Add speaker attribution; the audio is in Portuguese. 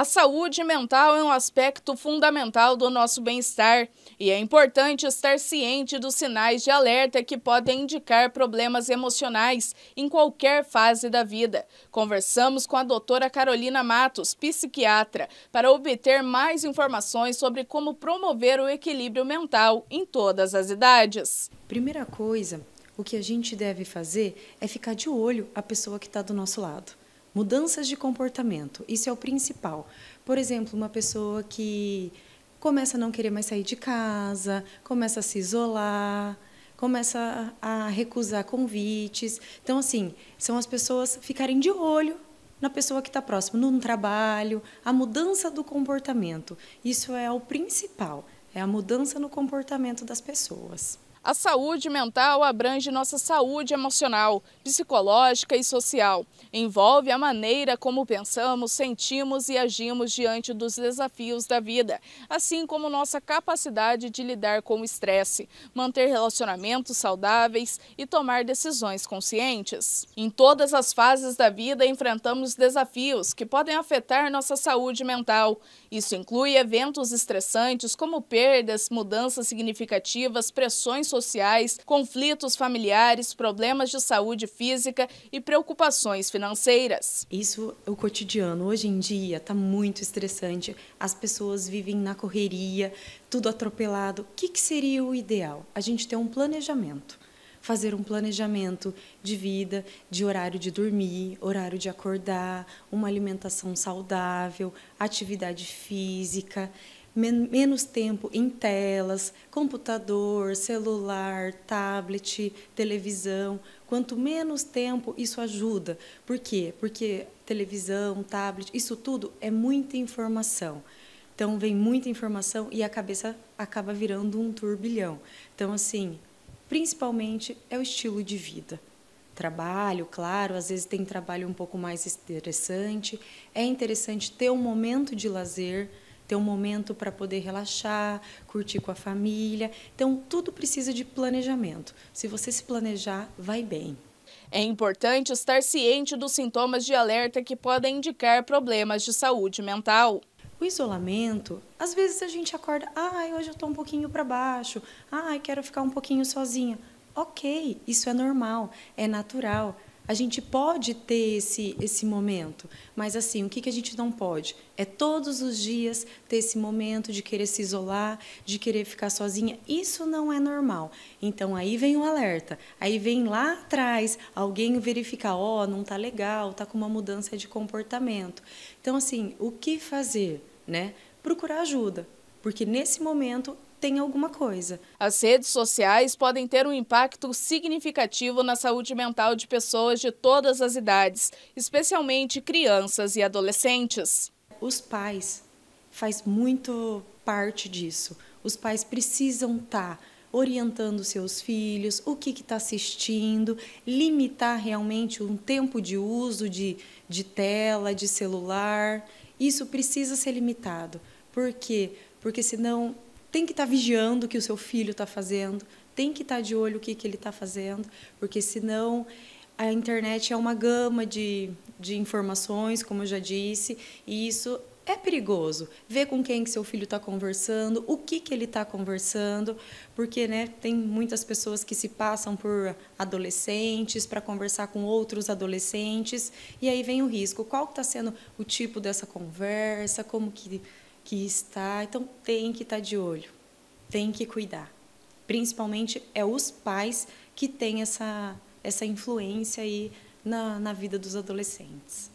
Speaker 1: A saúde mental é um aspecto fundamental do nosso bem-estar e é importante estar ciente dos sinais de alerta que podem indicar problemas emocionais em qualquer fase da vida. Conversamos com a doutora Carolina Matos, psiquiatra, para obter mais informações sobre como promover o equilíbrio mental em todas as idades. Primeira coisa, o que a gente deve fazer é
Speaker 2: ficar de olho a pessoa que está do nosso lado. Mudanças de comportamento, isso é o principal. Por exemplo, uma pessoa que começa a não querer mais sair de casa, começa a se isolar, começa a recusar convites. Então, assim, são as pessoas ficarem de olho na pessoa que está próximo, no trabalho,
Speaker 1: a mudança do comportamento. Isso é o principal, é a mudança no comportamento das pessoas. A saúde mental abrange nossa saúde emocional, psicológica e social. Envolve a maneira como pensamos, sentimos e agimos diante dos desafios da vida, assim como nossa capacidade de lidar com o estresse, manter relacionamentos saudáveis e tomar decisões conscientes. Em todas as fases da vida, enfrentamos desafios que podem afetar nossa saúde mental. Isso inclui eventos estressantes, como perdas, mudanças significativas, pressões sociais, conflitos familiares, problemas de saúde física e preocupações financeiras.
Speaker 2: Isso é o cotidiano. Hoje em dia está muito estressante. As pessoas vivem na correria, tudo atropelado. O que, que seria o ideal? A gente ter um planejamento fazer um planejamento de vida, de horário de dormir, horário de acordar, uma alimentação saudável, atividade física men menos tempo em telas, computador, celular, tablet, televisão. Quanto menos tempo, isso ajuda. Por quê? Porque televisão, tablet, isso tudo é muita informação. Então vem muita informação e a cabeça acaba virando um turbilhão. Então assim, principalmente é o estilo de vida. Trabalho, claro, às vezes tem trabalho um pouco mais interessante. É interessante ter um momento de lazer, ter um momento para poder relaxar, curtir com a família.
Speaker 1: Então, tudo precisa de planejamento. Se você se planejar, vai bem. É importante estar ciente dos sintomas de alerta que podem indicar problemas de saúde mental. O isolamento, às vezes a gente acorda, ai, ah, hoje eu estou um pouquinho para baixo,
Speaker 2: ai, ah, quero ficar um pouquinho sozinha. Ok, isso é normal, é natural. A gente pode ter esse, esse momento, mas assim, o que, que a gente não pode? É todos os dias ter esse momento de querer se isolar, de querer ficar sozinha. Isso não é normal. Então aí vem o alerta. Aí vem lá atrás alguém verificar, ó, oh, não tá legal, tá com uma mudança de comportamento. Então assim, o que
Speaker 1: fazer, né? Procurar ajuda, porque nesse momento tem alguma coisa. As redes sociais podem ter um impacto significativo na saúde mental de pessoas de todas as idades, especialmente crianças e adolescentes. Os pais
Speaker 2: faz muito parte disso. Os pais precisam estar tá orientando seus filhos, o que está assistindo, limitar realmente um tempo de uso de, de tela, de celular. Isso precisa ser limitado. Por quê? Porque senão tem que estar tá vigiando o que o seu filho está fazendo, tem que estar tá de olho o que, que ele está fazendo, porque senão a internet é uma gama de, de informações, como eu já disse, e isso é perigoso. Ver com quem que seu filho está conversando, o que, que ele está conversando, porque né, tem muitas pessoas que se passam por adolescentes para conversar com outros adolescentes, e aí vem o risco. Qual está sendo o tipo dessa conversa, como que que está, então tem que estar tá de olho, tem que cuidar. Principalmente é os pais que têm essa, essa influência aí na, na vida dos adolescentes.